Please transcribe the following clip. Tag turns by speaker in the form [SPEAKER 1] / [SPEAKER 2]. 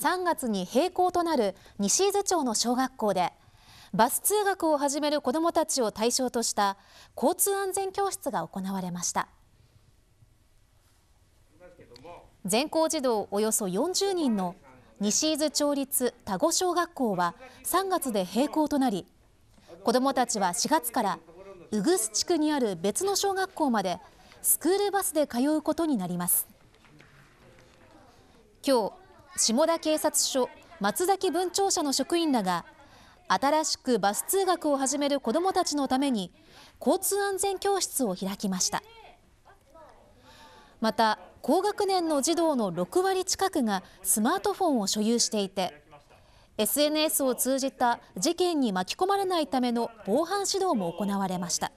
[SPEAKER 1] 3月に閉校となる西伊豆町の小学校でバス通学を始める子どもたちを対象とした交通安全教室が行われました全校児童およそ40人の西伊豆町立田子小学校は3月で閉校となり子どもたちは4月から宇久須地区にある別の小学校までスクールバスで通うことになります今日下田警察署松崎分庁舎の職員らが新しくバス通学を始める子どもたちのために交通安全教室を開きましたまた高学年の児童の6割近くがスマートフォンを所有していて SNS を通じた事件に巻き込まれないための防犯指導も行われました。